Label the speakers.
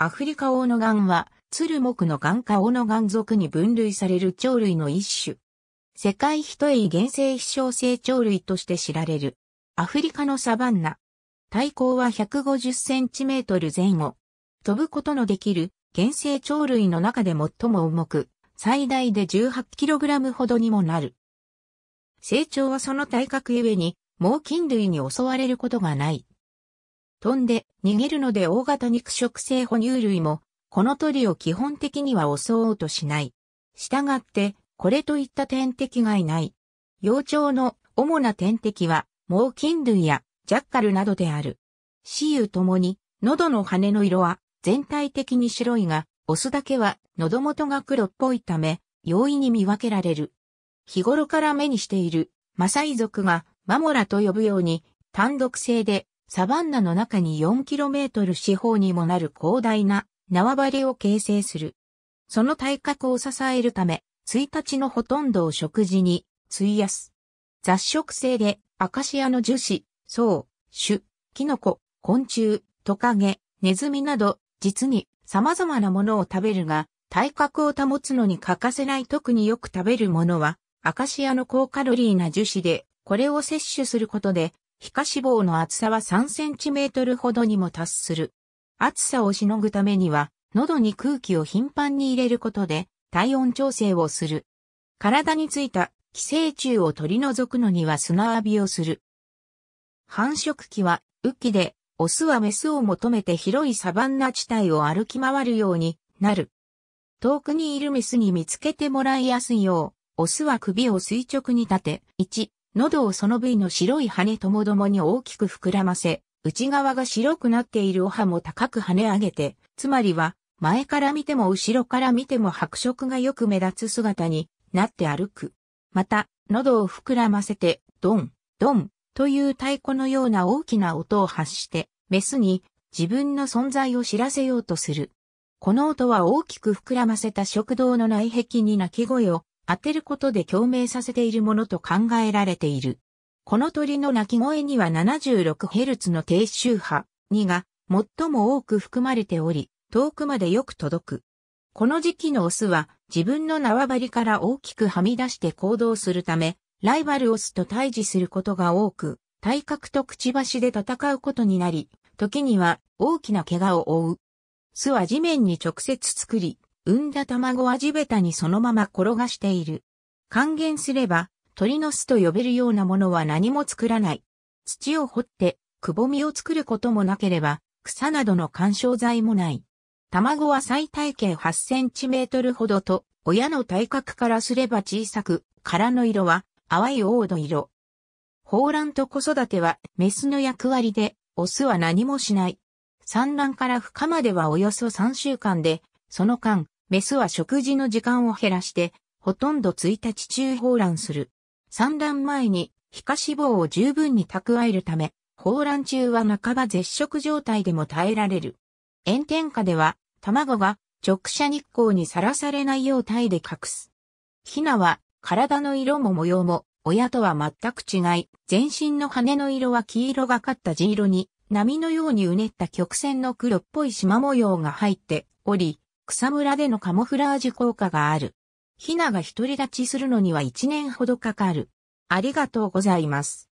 Speaker 1: アフリカオオノガンは、ツルモクのガン科オオノガン属に分類される鳥類の一種。世界一い原生飛翔性鳥類として知られる。アフリカのサバンナ。体高は1 5 0トル前後。飛ぶことのできる原生鳥類の中で最も重く、最大で1 8ラムほどにもなる。成長はその体格ゆえに、猛禽類に襲われることがない。飛んで逃げるので大型肉食性哺乳類も、この鳥を基本的には襲おうとしない。したがって、これといった天敵がいない。幼鳥の主な天敵は、猛禽類やジャッカルなどである。雌雄ともに、喉の羽の色は全体的に白いが、オスだけは喉元が黒っぽいため、容易に見分けられる。日頃から目にしているマサイ族がマモラと呼ぶように単独性でサバンナの中に 4km 四方にもなる広大な縄張りを形成する。その体格を支えるため、1日のほとんどを食事に費やす。雑食性でアカシアの樹脂、草、種、キノコ、昆虫、トカゲ、ネズミなど、実に様々なものを食べるが、体格を保つのに欠かせない特によく食べるものは、アカシアの高カロリーな樹脂で、これを摂取することで、皮下脂肪の厚さは3センチメートルほどにも達する。暑さをしのぐためには、喉に空気を頻繁に入れることで体温調整をする。体についた寄生虫を取り除くのには砂浴びをする。繁殖期は、雨季で、オスはメスを求めて広いサバンナ地帯を歩き回るようになる。遠くにいるメスに見つけてもらいやすいよう、オスは首を垂直に立て、1、喉をその部位の白い羽ともどもに大きく膨らませ、内側が白くなっているお歯も高く跳ね上げて、つまりは、前から見ても後ろから見ても白色がよく目立つ姿になって歩く。また、喉を膨らませて、ドン、ドン、という太鼓のような大きな音を発して、メスに自分の存在を知らせようとする。この音は大きく膨らませた食道の内壁に鳴き声を当てることで共鳴させているものと考えられている。この鳥の鳴き声には 76Hz の低周波2が最も多く含まれており、遠くまでよく届く。この時期のオスは自分の縄張りから大きくはみ出して行動するため、ライバルオスと対峙することが多く、体格とくちばしで戦うことになり、時には大きな怪我を負う。巣は地面に直接作り、産んだ卵は地べたにそのまま転がしている。還元すれば、鳥の巣と呼べるようなものは何も作らない。土を掘って、くぼみを作ることもなければ、草などの干渉剤もない。卵は最大径8センチメートルほどと、親の体格からすれば小さく、殻の色は淡い黄土色。抱卵と子育てはメスの役割で、オスは何もしない。産卵から孵化まではおよそ3週間で、その間、メスは食事の時間を減らして、ほとんど1日中放卵する。産卵前に、皮下脂肪を十分に蓄えるため、放卵中は半ば絶食状態でも耐えられる。炎天下では、卵が直射日光にさらされないよう体で隠す。ヒナは体の色も模様も親とは全く違い、全身の羽の色は黄色がかった地色に波のようにうねった曲線の黒っぽい縞模様が入っており、草むらでのカモフラージュ効果がある。ヒナが独り立ちするのには1年ほどかかる。ありがとうございます。